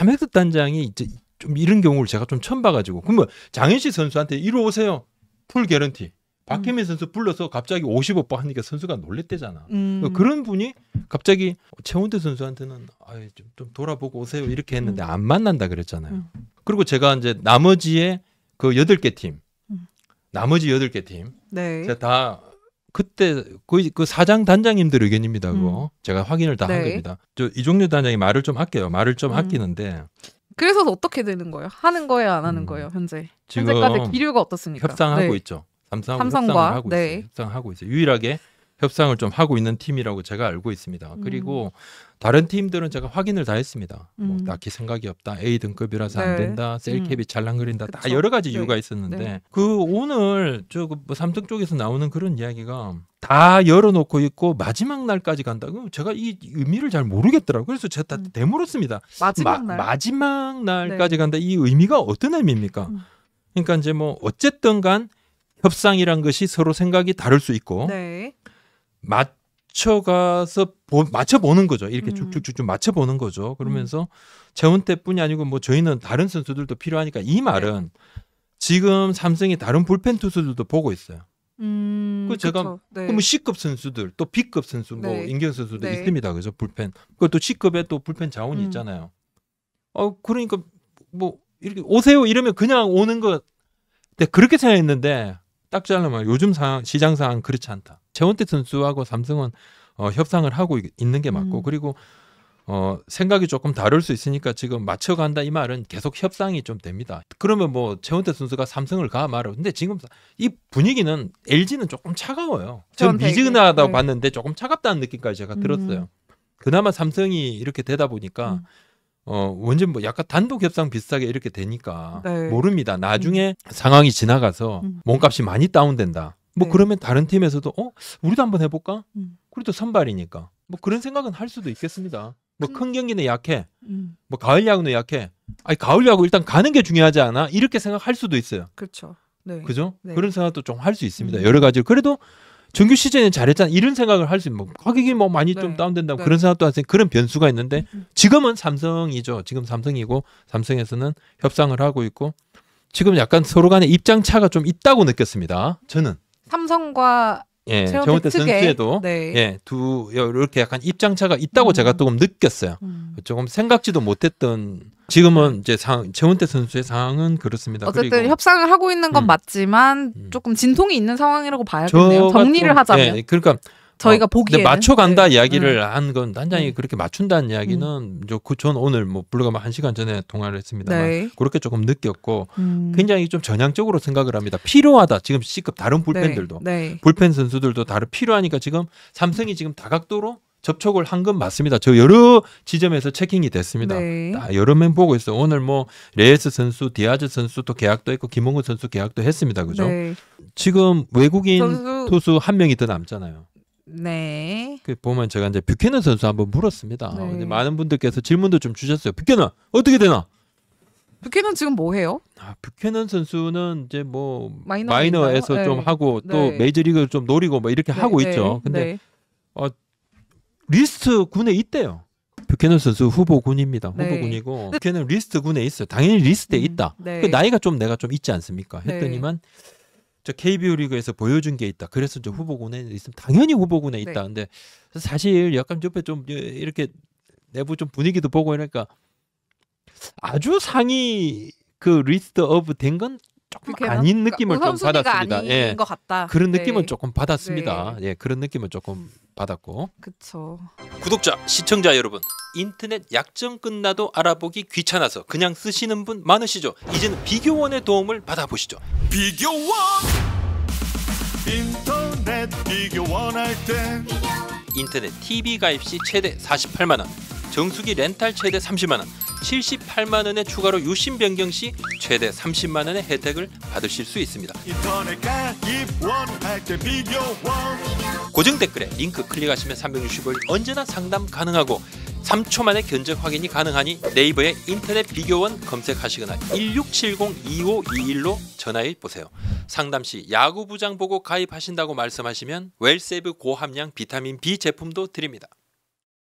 참핵급 단장이 이제 좀 이런 경우를 제가 좀 처음 봐가지고 그러면 뭐 장현식 선수한테 이로 오세요 풀 개런티 박혜민 음. 선수 불러서 갑자기 50오빠 하니까 선수가 놀랬대잖아. 음. 그 그런 분이 갑자기 최원태 선수한테는 아이 좀, 좀 돌아보고 오세요 이렇게 했는데 음. 안 만난다 그랬잖아요. 음. 그리고 제가 이제 나머지의 그 여덟 개 팀, 음. 나머지 여덟 개팀 네. 제가 다 그때 거의 그 사장 단장님들 의견입니다. 그거 음. 제가 확인을 다한 네. 겁니다. 저 이종류 단장이 말을 좀 아껴요. 말을 좀 음. 아끼는데. 그래서 어떻게 되는 거예요? 하는 거예요, 안 하는 음. 거예요, 현재? 현재까지 기류가 어떻습니까? 협상하고 네. 있죠. 삼성하고 협상과 협상을 하고 네. 있어요. 협상하고 있어요. 유일하게 협상을 좀 하고 있는 팀이라고 제가 알고 있습니다. 음. 그리고 음. 다른 팀들은 제가 확인을 다 했습니다. 뭐 음. 뭐 딱히 생각이 없다. A 등급이라서 네. 음. 안 된다. 셀캡이 잘랑그린다. 다 여러 가지 네. 이유가 있었는데 네. 그 오늘 저뭐 그 삼등 쪽에서 나오는 그런 이야기가 다 열어놓고 있고 마지막 날까지 간다. 그 제가 이 의미를 잘 모르겠더라고요. 그래서 제가 다 대물었습니다. 음. 마지막 날 마, 지막 날까지 네. 간다. 이 의미가 어떤 의미입니까? 음. 그러니까 이제 뭐 어쨌든 간 협상이란 것이 서로 생각이 다를 수 있고 네. 맞춰가서 보, 맞춰보는 거죠. 이렇게 음. 쭉쭉쭉쭉 맞춰보는 거죠. 그러면서 음. 재원 때뿐이 아니고 뭐 저희는 다른 선수들도 필요하니까 이 말은 지금 삼성이 다른 불펜 투수들도 보고 있어요. 음, 그 제가 네. 그럼 C급 선수들 또 B급 선수 뭐 네. 인경 선수도 네. 있습니다. 그죠 불펜. 그또 C급에 또 불펜 자원이 음. 있잖아요. 어 그러니까 뭐 이렇게 오세요 이러면 그냥 오는 것. 근데 그렇게 생각했는데 딱 잘라면 요즘 상황, 시장 상황 그렇지 않다. 최원태 선수하고 삼성은 어, 협상을 하고 있는 게 맞고 음. 그리고 어, 생각이 조금 다를 수 있으니까 지금 맞춰간다 이 말은 계속 협상이 좀 됩니다. 그러면 뭐 최원태 선수가 삼성을 가 말을 근데 지금 이 분위기는 LG는 조금 차가워요. 전 미지근하다고 네. 봤는데 조금 차갑다는 느낌까지 제가 음. 들었어요. 음. 그나마 삼성이 이렇게 되다 보니까 음. 어, 완전 뭐 약간 단독 협상 비슷하게 이렇게 되니까 네. 모릅니다. 나중에 음. 상황이 지나가서 음. 몸값이 많이 다운된다. 뭐 네. 그러면 다른 팀에서도 어 우리도 한번 해볼까? 음. 그래도 선발이니까 뭐 그런 생각은 할 수도 있겠습니다. 뭐큰 그... 경기는 약해, 음. 뭐 가을 야구는 약해. 아니 가을 야구 일단 가는 게 중요하지 않아? 이렇게 생각할 수도 있어요. 그렇죠. 네. 그죠? 네. 그런 생각도 좀 할 수 있습니다. 음. 여러 가지. 그래도 정규 시즌에 잘했잖아. 이런 생각을 할 수 있는 뭐 가격이 뭐 많이 네. 좀 다운된다 네. 그런 생각도 하세요. 그런 변수가 있는데 음, 음. 지금은 삼성이죠. 지금 삼성이고 삼성에서는 협상을 하고 있고 지금 약간 서로 간에 입장 차가 좀 있다고 느꼈습니다. 저는. 삼성과 예, 제어택 선수에도 네. 예, 두 이렇게 약간 입장차가 있다고 음. 제가 조금 느꼈어요. 음. 조금 생각지도 못했던 지금은 네. 이제 상 재원태 선수의 상황은 그렇습니다. 어쨌든 그리고, 협상을 하고 있는 건 음. 맞지만 음. 조금 진통이 있는 상황이라고 봐야겠네요. 정리를 하자면. 예, 그러니까 저희가 어, 보기에 맞춰 간다 네. 이야기를 음. 한건 단장이 음. 그렇게 맞춘다는 이야기는 음. 저전 그 오늘 뭐 불과만 한 시간 전에 통화를 했습니다만 네. 그렇게 조금 느꼈고 음. 굉장히 좀 전향적으로 생각을 합니다. 필요하다 지금 C급 다른 네. 불펜들도 네. 불펜 선수들도 다른 필요하니까 지금 삼성이 지금 다각도로 접촉을 한 건 맞습니다. 저 여러 지점에서 체킹이 됐습니다. 네. 여러 명 보고 있어. 오늘 뭐 레이스 선수, 디아즈 선수 도 계약도 했고 김홍근 선수 계약도 했습니다. 그죠? 네. 지금 외국인 선수... 투수 한 명이 더 남잖아요. 네. 그 보면 제가 이제 뷰캐넌 선수 한번 물었습니다. 네. 근데 많은 분들께서 질문도 좀 주셨어요. 뷰캐넌 어떻게 되나? 뷰캐넌 지금 뭐 해요? 아, 뷰캐넌 선수는 이제 뭐 마이너 에서좀 네. 하고 또메이저리그좀 네. 노리고 뭐 이렇게 네, 하고 있죠. 근데 어, 리스트 군에 있대요. 뷰캐넌 선수 후보군입니다. 후보군이고 뷰캐넌 리스트 군에 있어요. 당연히 리스트에 음, 있다. 음, 그 나이가 좀 내가 좀 있지 않습니까? 했더니만 저 KBO 리그에서 보여준 게 있다. 그래서 저 음. 후보군에 있으면 당연히 후보군에 네. 있다. 네. 근데 사실 약간 옆에 좀 이렇게 내부 좀 분위기도 보고 이러니까 아주 상위 그 리스트 업브 된 건 조금 아닌 그러니까 느낌을 좀 받았습니다. 예. 그런 네. 느낌은 네. 조금 받았습니다. 네. 예, 그런 느낌은 조금 받았고. 그렇죠. 구독자, 시청자 여러분, 인터넷 약정 끝나도 알아보기 귀찮아서 그냥 쓰시는 분 많으시죠? 이제는 비교원의 도움을 받아보시죠. 비교원 인터넷 비교원 할때 인터넷 TV 가입 시 최대 48만 원, 정수기 렌탈 최대 30만 원. 78만 원의 추가로 유심 변경 시 최대 30만 원의 혜택을 받으실 수 있습니다. 고정 댓글에 링크 클릭하시면 365일 언제나 상담 가능하고 3초 만에 견적 확인이 가능하니 네이버에 인터넷 비교원 검색하시거나 1670-2521로 전화해 보세요. 상담 시 야구부장 보고 가입하신다고 말씀하시면 웰세브 고함량 비타민 B 제품도 드립니다.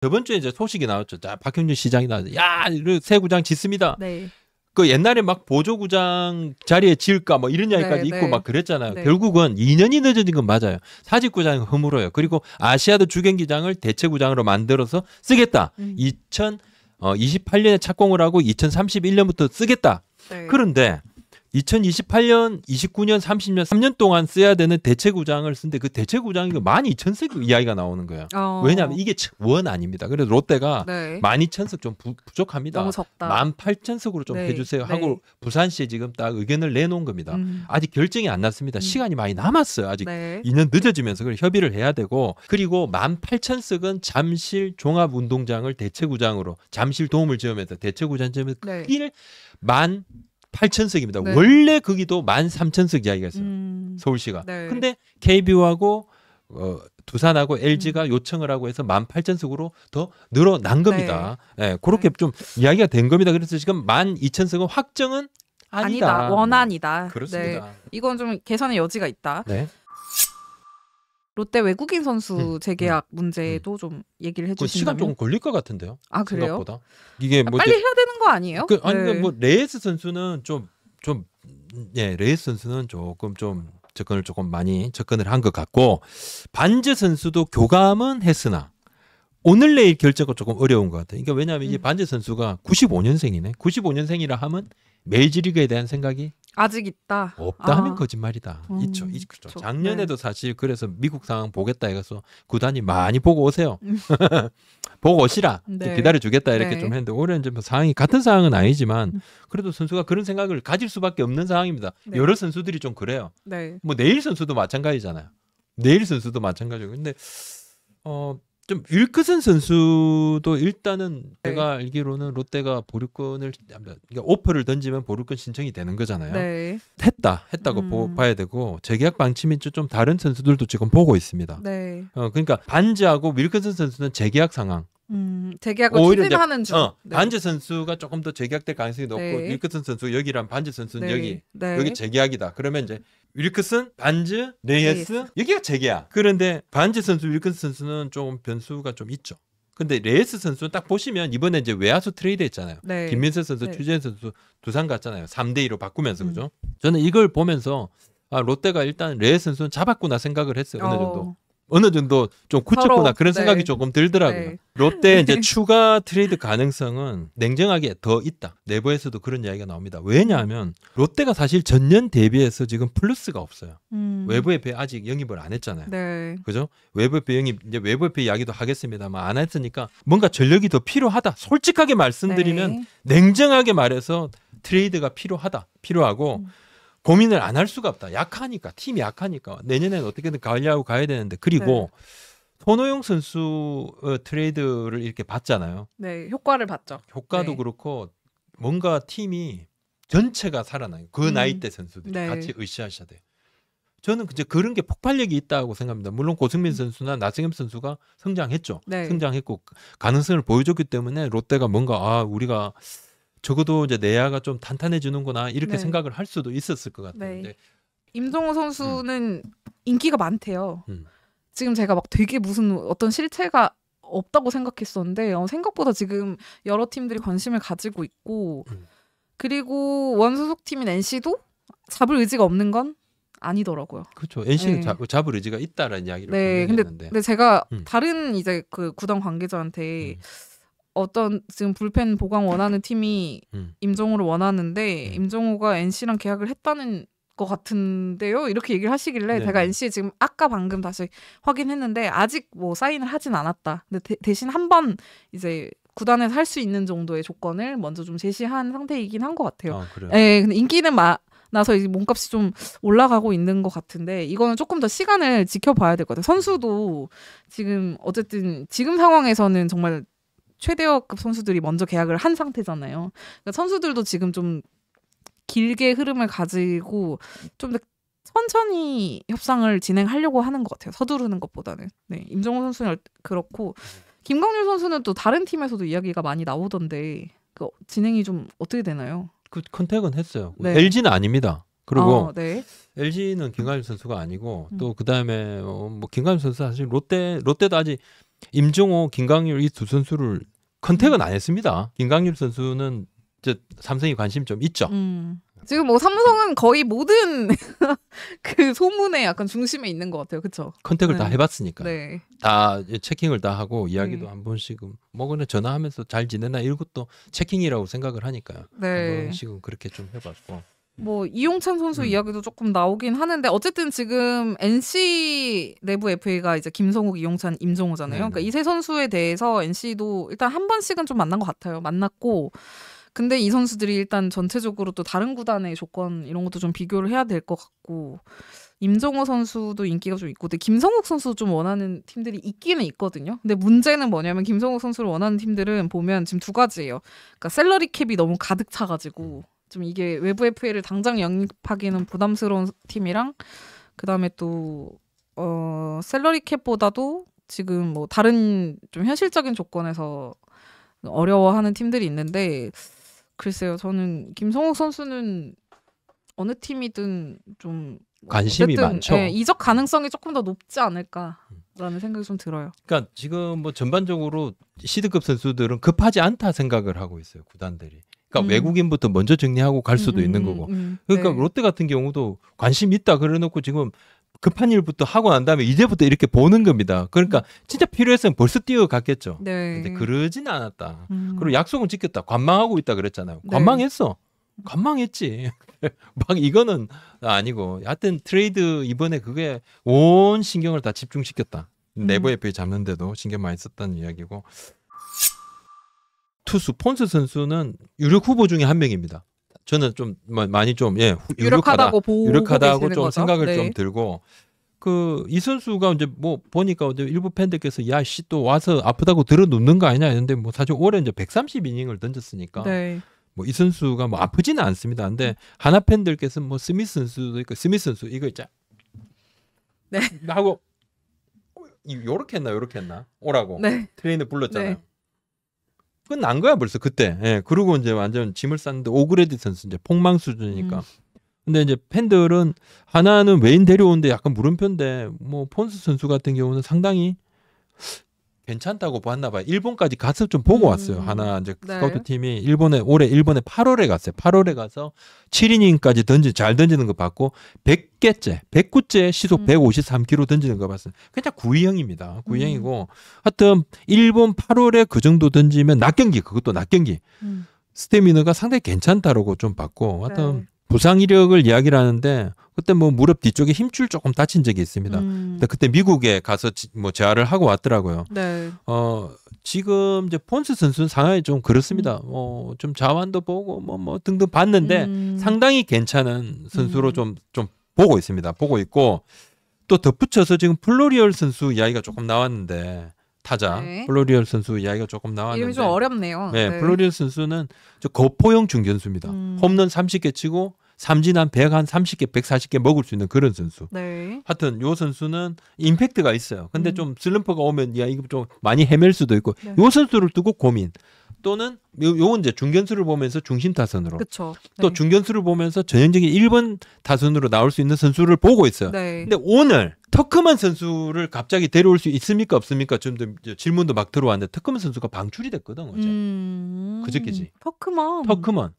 저번 주에 이제 소식이 나왔죠. 자, 박형준 시장이 나왔죠. 야, 새 구장 짓습니다. 네. 그 옛날에 막 보조구장 자리에 지을까 뭐 이런 이야기까지 네, 있고 네. 막 그랬잖아요. 네. 결국은 2년이 늦어진 건 맞아요. 사직구장이 허물어요. 그리고 아시아드 주경기장을 대체구장으로 만들어서 쓰겠다. 음. 2028년에 어, 착공을 하고 2031년부터 쓰겠다. 네. 그런데 2028년, 29년, 30년, 3년 동안 써야 되는 대체 구장을 쓰는데 그 대체 구장이 12,000석 이야기가 나오는 거야. 어. 왜냐하면 이게 원 아닙니다. 그래서 롯데가 네. 12,000석 좀 부, 족합니다 너무 적 18,000석으로 좀 네. 해주세요 하고 네. 부산시에 지금 딱 의견을 내놓은 겁니다. 음. 아직 결정이 안 났습니다. 음. 시간이 많이 남았어요. 아직 네. 2년 늦어지면서 그걸 협의를 해야 되고 그리고 18,000석은 잠실 종합운동장을 대체 구장으로 잠실 도움을 지으면서 대체 구장 점에서 네. 만 8천석입니다 네. 원래 거기도 1 3천석 이야기가 있어요. 음. 서울시가. 네. 근데 KBO하고 어, 두산하고 LG가 음. 요청을 하고 해서 18,000석으로 더 늘어난 겁니다. 네. 네 그렇게 네. 좀 이야기가 된 겁니다. 그래서 지금 12,000석은 확정은 아니다. 아니다. 원안이다. 그렇습니다. 네. 이건 좀 개선의 여지가 있다. 네. 롯데 외국인 선수 음, 음. 재계약 음, 문제도 음. 좀 얘기를 그 해주신다면 시간 조금 걸릴 것 같은데요. 아 그래요? 생각보다 이게 아, 뭐 아, 빨리 해야 되는 거 아니에요? 그, 아니 그러니까 네. 뭐 레이스 선수는 좀 좀예 레이스 선수는 조금 좀 접근을 조금 많이 접근을 한 것 같고 반즈 선수도 교감은 했으나 오늘 내일 결제가 조금 어려운 것 같아요. 그러니까 왜냐하면 이제 음. 반제 선수가 95년생이네. 95년생이라 하면 메이지리그에 대한 생각이 아직 있다. 없다 아. 하면 거짓말이다. 음, 있죠. 있죠. 그렇죠. 작년에도 네. 사실 그래서 미국 상황 보겠다 해서 구단이 많이 보고 오세요. 음. 보고 오시라. 네. 기다려 주겠다 이렇게 네. 좀 했는데 올해는 좀 상황이 같은 상황은 아니지만 음. 그래도 선수가 그런 생각을 가질 수밖에 없는 상황입니다. 네. 여러 선수들이 좀 그래요. 네. 뭐 내일 선수도 마찬가지잖아요. 내일 선수도 마찬가지고 근데 어좀 윌크슨 선수도 일단은 네. 제가 알기로는 롯데가 보류권을 그러니까 오퍼를 던지면 보류권 신청이 되는 거잖아요. 네. 했다 했다고 음. 보, 봐야 되고 재계약 방침이 좀 다른 선수들도 지금 보고 있습니다. 네. 어, 그러니까 반지하고 윌크슨 선수는 재계약 상황 음, 재계약을 추진하는 중. 어, 네. 반지 선수가 조금 더 재계약될 가능성이 높고 네. 윌크슨 선수 여기랑 반지 선수는 네. 여기 네. 여기 재계약이다. 그러면 이제 윌크슨, 반지 레이스 여기가 재계약. 그런데 반지 선수, 윌크슨 선수는 좀 변수가 좀 있죠. 근데 레이스 선수 딱 보시면 이번에 이제 외야수 트레이드 했잖아요. 네. 김민수 선수, 네. 추재현 선수 두산 갔잖아요. 3대 2로 바꾸면서 음. 그죠? 저는 이걸 보면서 아, 롯데가 일단 레이스 선수는 잡았구나 생각을 했어요. 어느 어. 정도. 어느 정도 좀 굳혔구나 서로, 그런 생각이 네. 조금 들더라고요. 네. 롯데 이제 추가 트레이드 가능성은 냉정하게 더 있다. 내부에서도 그런 이야기가 나옵니다. 왜냐하면 롯데가 사실 전년 대비해서 지금 플러스가 없어요. 음. 외부에 배 아직 영입을 안 했잖아요. 네. 그죠? 외부에 배 영입 이제 외부에 배 이야기도 하겠습니다만 안 했으니까 뭔가 전력이 더 필요하다. 솔직하게 말씀드리면 네. 냉정하게 말해서 트레이드가 필요하다. 필요하고 음. 고민을 안 할 수가 없다. 약하니까 팀이 약하니까 내년에는 어떻게든 관리하고 가야 되는데 그리고 네. 손호영 선수 어, 트레이드를 이렇게 봤잖아요. 네, 효과를 봤죠. 효과도 네. 그렇고 뭔가 팀이 전체가 살아나요. 그 음. 나이 대 선수들이 네. 같이 의으하셔야 돼. 요 저는 이제 그런 게 폭발력이 있다고 생각합니다. 물론 고승민 음. 선수나 나승엽 선수가 성장했죠. 네. 성장했고 가능성을 보여줬기 때문에 롯데가 뭔가 아 우리가 적어도 이제 내야가 좀 탄탄해지는구나 이렇게 네. 생각을 할 수도 있었을 것 같은데 네. 임종호 선수는 음. 인기가 많대요. 음. 지금 제가 막 되게 무슨 어떤 실체가 없다고 생각했었는데 어, 생각보다 지금 여러 팀들이 관심을 가지고 있고 음. 그리고 원소속 팀인 NC도 잡을 의지가 없는 건 아니더라고요. 그렇죠. NC는 네. 잡, 을 의지가 있다라는 이야기를 네, 근데, 했는데. 근데 제가 음. 다른 이제 그 구단 관계자한테 음. 어떤 지금 불펜 보강 원하는 팀이 음. 임종호를 원하는데 음. 임종호가 NC랑 계약을 했다는 것 같은데요. 이렇게 얘기를 하시길래 네. 제가 NC에 지금 아까 방금 다시 확인했는데 아직 뭐 사인을 하진 않았다. 근데 대, 신한 번 이제 구단에서 할 수 있는 정도의 조건을 먼저 좀 제시한 상태이긴 한 것 같아요. 아, 그 근데 인기는 마, 나서 이제 몸값이 좀 올라가고 있는 것 같은데 이거는 조금 더 시간을 지켜봐야 될 것 같아요. 선수도 지금 어쨌든 지금 상황에서는 정말 최대어급 선수들이 먼저 계약을 한 상태잖아요. 그러니까 선수들도 지금 좀 길게 흐름을 가지고 좀 더 천천히 협상을 진행하려고 하는 것 같아요. 서두르는 것보다는. 네, 임정호 선수는 그렇고 김광률 선수는 또 다른 팀에서도 이야기가 많이 나오던데 그 진행이 좀 어떻게 되나요? 그 컨택은 했어요. 네. LG는 아닙니다. 그리고 아, 네. LG는 김광률 선수가 아니고 음. 또그 다음에 어, 뭐 김광률 선수 사실 롯데 롯데도 아직 임종호, 김광률이 두 선수를 컨택은 안 했습니다. 김강률 선수는 이제 삼성이 관심 좀 있죠. 음. 지금 뭐 삼성은 거의 모든 그 소문의 약간 중심에 있는 것 같아요. 그렇죠? 컨택을 네. 네. 다 해봤으니까. 네. 다 체킹을 다 하고 이야기도 네. 한 번씩 뭐 그냥 전화하면서 잘 지내나 이것도 체킹이라고 생각을 하니까 요 네. 한 번씩은 그렇게 좀 해봤고. 뭐 이용찬 선수 음. 이야기도 조금 나오긴 하는데 어쨌든 지금 NC 내부 FA가 이제 김성욱, 이용찬, 임종호잖아요. 네, 그러니까 네. 이세 선수에 대해서 NC도 일단 한 번씩은 좀 만난 것 같아요. 만났고 근데 이 선수들이 일단 전체적으로 또 다른 구단의 조건 이런 것도 좀 비교를 해야 될 것 같고 임종호 선수도 인기가 좀 있고 근데 김성욱 선수 좀 원하는 팀들이 있기는 있거든요. 근데 문제는 뭐냐면 김성욱 선수를 원하는 팀들은 보면 지금 두 가지예요. 그러니까 셀러리 캡이 너무 가득 차가지고 좀 이게 외부 FA를 당장 영입하기는 부담스러운 팀이랑 그다음에 또 어, 셀러리 캡보다도 지금 뭐 다른 좀 현실적인 조건에서 어려워하는 팀들이 있는데 글쎄요. 저는 김성욱 선수는 어느 팀이든 좀 관심이 어쨌든, 많죠. 예, 이적 가능성이 조금 더 높지 않을까라는 생각이 좀 들어요. 그러니까 지금 뭐 전반적으로 시드급 선수들은 급하지 않다 생각을 하고 있어요. 구단들이. 그러니까 음. 외국인부터 먼저 정리하고 갈 수도 음, 있는 음, 거고. 음, 그러니까 네. 롯데 같은 경우도 관심 있다 그래놓고 지금 급한 일부터 하고 난 다음에 이제부터 이렇게 보는 겁니다. 그러니까 음. 진짜 필요했으면 벌써 뛰어갔겠죠. 네. 근데 그러진 않았다. 음. 그리고 약속은 지켰다. 관망하고 있다 그랬잖아요. 네. 관망했어. 네. 관망했지. 막 이거는 아니고 하여튼 트레이드 이번에 그게 온 신경을 다 집중시켰다. 내부 FA 잡는데도 신경 많이 썼다는 이야기고 투수 폰스 선수는 유력 후보 중에 한 명입니다. 저는 좀 많이 좀 예, 유력하다, 유력고 유력하다고 좀 거죠? 생각을 네. 좀 들고 그 이 선수가 이제 뭐 보니까 이제 일부 팬들께서 야 씨 또 와서 아프다고 들어 눕는 거 아니냐 했는데 뭐 사실 올해 이제 130 이닝을 던졌으니까 네. 뭐이 선수가 뭐 아프지는 않습니다. 근데 하나 팬들께서 뭐 스미스 선수도 있고 그러니까 스미스 선수 이거 있자. 네. 하고 어, 요렇게 했나 요렇게 했나 오라고 네. 트레이너 불렀잖아요. 네. 끝난 거야 벌써 그때. 예. 그리고 이제 완전 짐을 쌌는데 오그레디 선수 이제 폭망 수준이니까. 음. 근데 이제 팬들은 하나는 웨인 데려오는데 약간 물음표인데 뭐 폰스 선수 같은 경우는 상당히 괜찮다고 봤나 봐요. 일본까지 가서 좀 보고 음. 왔어요. 하나 이제 네. 스카우트 팀이 일본에 올해 일본에 8월에 갔어요. 8월에 가서 7이닝까지 던지 잘 던지는 거 봤고 100개째, 109째 시속 음. 153km 던지는 거 봤어요. 그냥 구이형입니다구이형이고 음. 하여튼 일본 8월에 그 정도 던지면 낮경기 그것도 낮경기 음. 스태미너가 상당히 괜찮다라고 좀 봤고 하여튼 네. 부상 이력을 이야기를 하는데 그때 뭐 무릎 뒤쪽에 힘줄 조금 다친 적이 있습니다. 음. 근데 그때 미국에 가서 지, 뭐 재활을 하고 왔더라고요. 네. 어 지금 이제 폰스 선수는 상황이 좀 그렇습니다. 음. 어좀 뭐 자완도 보고 뭐뭐 뭐, 뭐 등등 봤는데 음. 상당히 괜찮은 선수로 좀좀 음. 좀 보고 있습니다. 보고 있고 또 덧붙여서 지금 플로리얼 선수 이야기가 조금 나왔는데 타자 네. 플로리얼 선수 이야기가 조금 나왔는데 이름이 좀 어렵네요. 네, 네. 플로리얼 선수는 저 거포형 중견수입니다. 음. 홈런 30개 치고 삼진한 100한 30개, 140개 먹을 수 있는 그런 선수. 네. 하여튼 요 선수는 임팩트가 있어요. 근데 음. 좀 슬럼프가 오면 야 이거 좀 많이 헤맬 수도 있고 네. 요 선수를 두고 고민. 또는 요, 요 이제 중견수를 보면서 중심 타선으로 그쵸. 또 네. 중견수를 보면서 전형적인 1번 타선으로 나올 수 있는 선수를 보고 있어요. 네. 근데 오늘 터크만 선수를 갑자기 데려올 수 있습니까 없습니까? 지금 질문도 막 들어왔는데 터크만 선수가 방출이 됐거든 어제. 음... 그저께지. 터크만. 터크만.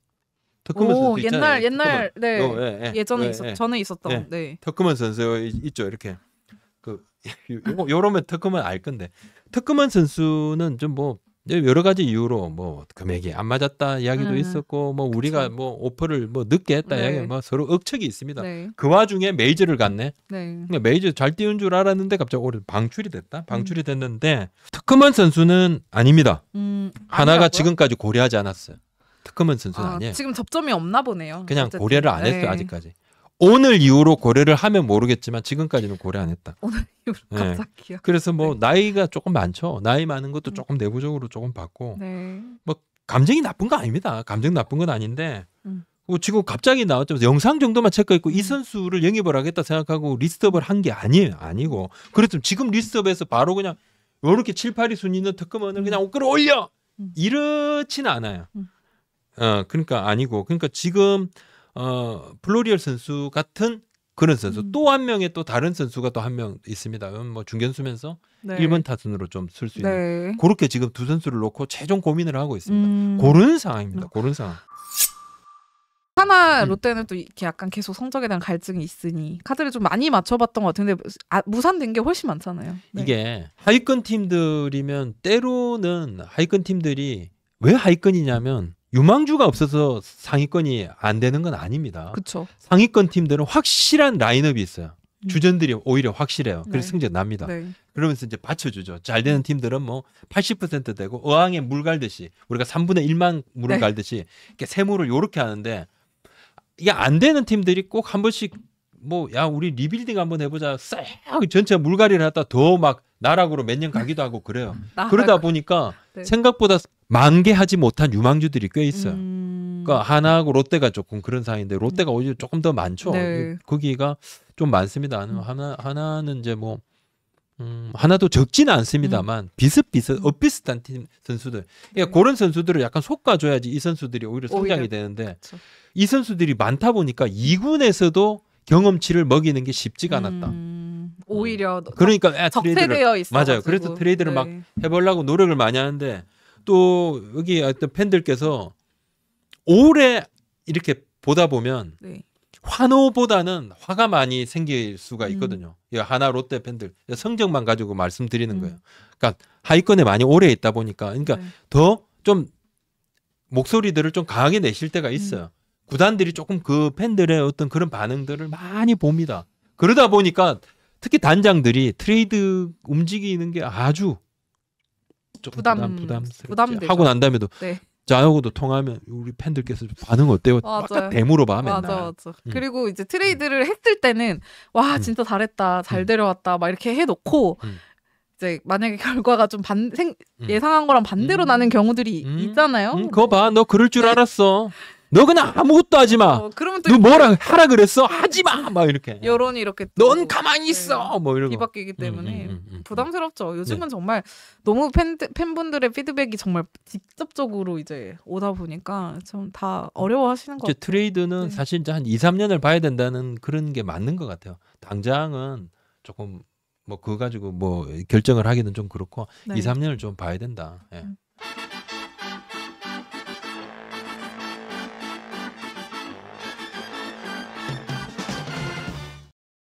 터크먼 선수 있잖아요. 옛날 옛날 네 어, 예, 예. 예전에 예, 있었 예. 전에 있었던 예. 네. 터크먼 선수 있죠 이렇게 그요런면 터크먼 알 건데 터크먼 선수는 좀 뭐 여러 가지 이유로 뭐 금액이 안 맞았다 이야기도 음. 있었고 뭐 우리가 뭐 오퍼를 뭐 늦게 했다 네. 이야기 뭐 서로 억척이 있습니다. 네. 그 와중에 메이저를 갔네. 네. 그러니까 메이저 잘 띄운 줄 알았는데 갑자기 올해 방출이 됐다. 방출이 음. 됐는데 음. 특허만 선수는 아닙니다. 음, 하나가 지금까지 고려하지 않았어요. 특검은 순순 아, 아니에요. 지금 접점이 없나 보네요. 그냥 어쨌든. 고려를 안 했어요 네. 아직까지. 오늘 이후로 고려를 하면 모르겠지만 지금까지는 고려 안 했다. 오늘 이후로 네. 갑자기요. 그래서 뭐 네. 나이가 조금 많죠. 나이 많은 것도 음. 조금 내부적으로 조금 받고 네. 뭐 감정이 나쁜 거 아닙니다. 감정 나쁜 건 아닌데 음. 뭐 지금 갑자기 나왔죠. 영상 정도만 체크했고 이 음. 선수를 영입을 하겠다 생각하고 리스트업을 한 게 아니에요. 아니고 그렇죠. 지금 리스트업에서 바로 그냥 이렇게 7, 8위 순위는 특검원을 음. 그냥 끌어올려 이렇진 않아요. 음. 어, 그러니까 아니고 그러니까 지금 어, 플로리얼 선수 같은 그런 선수 음. 또한 명의 또 다른 선수가 또 한 명 있습니다. 뭐 중견수면서 네. 1번 타순으로 좀 쓸 수 있는 네. 그렇게 지금 두 선수를 놓고 최종 고민을 하고 있습니다. 음. 그런 상황입니다. 그런 음. 상황. 하나 음. 롯데는 또 이렇게 약간 계속 성적에 대한 갈증이 있으니 카드를 좀 많이 맞춰봤던 것 같은데 아, 무산된 게 훨씬 많잖아요. 네. 이게 하위권 팀들이면 때로는 하위권 팀들이 왜 하위권이냐면 유망주가 없어서 상위권이 안 되는 건 아닙니다. 그쵸. 상위권 팀들은 확실한 라인업이 있어요. 음. 주전들이 오히려 확실해요. 네. 그래서 네. 승제 납니다. 네. 그러면서 이제 받쳐주죠. 잘 되는 팀들은 뭐 80% 되고 어항에 물 갈듯이 우리가 3분의 1만 물을 네. 갈듯이 이렇게 세무를 요렇게 하는데 이게 안 되는 팀들이 꼭 한 번씩 뭐야 우리 리빌딩 한번 해보자 싹 전체 물갈이를 하다 더 막 나락으로 몇 년 가기도 하고 그래요. 그러다 보니까 네. 생각보다 만개하지 못한 유망주들이 꽤 있어요. 음... 그러니까 하나하고 롯데가 조금 그런 상인데 황 롯데가 오히려 조금 더 많죠. 네. 거기가 좀 많습니다. 음. 하나 하나는 이제 뭐 음, 하나도 적지는 않습니다만 음. 비슷비슷 엇비슷한 어, 팀 선수들 그러니까 네. 그런 선수들을 약간 솎아줘야지 이 선수들이 오히려 성장이 오히려, 되는데 그쵸. 이 선수들이 많다 보니까 2군에서도 경험치를 먹이는 게 쉽지가 않았다. 음. 오히려 그러니까 야, 적대되어 있어 맞아요. 그래서 네. 트레이드를 네. 막 해보려고 노력을 많이 하는데 또 여기 어떤 팬들께서 오래 이렇게 보다 보면 네. 환호보다는 화가 많이 생길 수가 음. 있거든요. 음. 하나 롯데 팬들 성적만 가지고 말씀드리는 음. 거예요. 그러니까 하위권에 많이 오래 있다 보니까 그러니까 네. 더좀 목소리들을 좀 강하게 내실 때가 음. 있어요. 음. 구단들이 조금 그 팬들의 어떤 그런 반응들을 많이 봅니다. 그러다 보니까 특히 단장들이 트레이드 움직이는 게 아주 부담 부담 스럽지 하고 난 다음에도 네. 자하고도 통하면 우리 팬들께서 반응 어때요? 맞아 대물어봐 맨날. 맞아 맞아. 음. 그리고 이제 트레이드를 했을 때는 와 음. 진짜 잘했다 잘 음. 데려왔다 막 이렇게 해놓고 음. 이제 만약에 결과가 좀 반, 생, 예상한 거랑 반대로 나는 경우들이 있잖아요. 그거 봐, 너 그럴 줄 네. 알았어. 너 그냥 아무것도 하지 마. 어, 그러면 또너뭐랑 하라 그랬어? 하지 마. 막 이렇게. 여론이 이렇게. 넌 가만히 네, 있어. 네. 뭐 이런 거. 뒤바뀌기 음, 때문에 음, 음, 음, 음. 부담스럽죠. 요즘은 네. 정말 너무 팬 팬분들의 피드백이 정말 직접적으로 이제 오다 보니까 좀 다 어려워하시는 것 같아요. 트레이드는 네. 사실 이제 한 2, 3년을 봐야 된다는 그런 게 맞는 것 같아요. 당장은 조금 뭐 그거 가지고 뭐 결정을 하기는 좀 그렇고 네. 2, 3년을 좀 봐야 된다. 예. 음.